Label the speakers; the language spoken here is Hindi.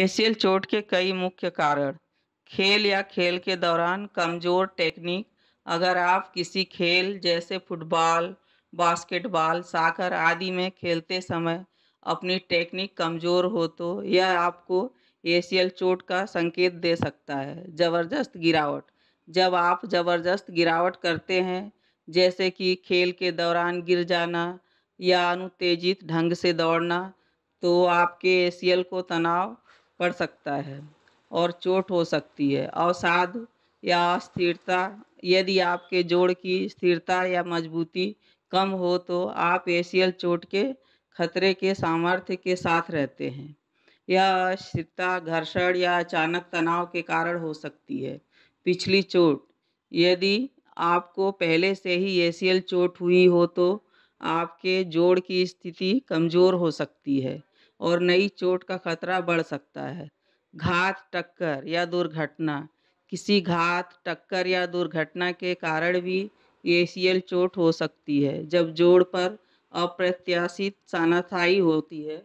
Speaker 1: एसीएल चोट के कई मुख्य कारण खेल या खेल के दौरान कमज़ोर टेक्निक अगर आप किसी खेल जैसे फुटबॉल बास्केटबॉल साकर आदि में खेलते समय अपनी टेक्निक कमज़ोर हो तो यह आपको एसीएल चोट का संकेत दे सकता है ज़बरदस्त गिरावट जब आप ज़बरदस्त गिरावट करते हैं जैसे कि खेल के दौरान गिर जाना या अनुतेजित ढंग से दौड़ना तो आपके एसीएल को तनाव पड़ सकता है और चोट हो सकती है अवसाद या अस्थिरता यदि आपके जोड़ की स्थिरता या मजबूती कम हो तो आप एशियल चोट के खतरे के सामर्थ्य के साथ रहते हैं यह अस्थिरता घर्षण या अचानक तनाव के कारण हो सकती है पिछली चोट यदि आपको पहले से ही एशियल चोट हुई हो तो आपके जोड़ की स्थिति कमज़ोर हो सकती है और नई चोट का खतरा बढ़ सकता है घात टक्कर या दुर्घटना किसी घात टक्कर या दुर्घटना के कारण भी ए चोट हो सकती है जब जोड़ पर अप्रत्याशित सानाथाई होती है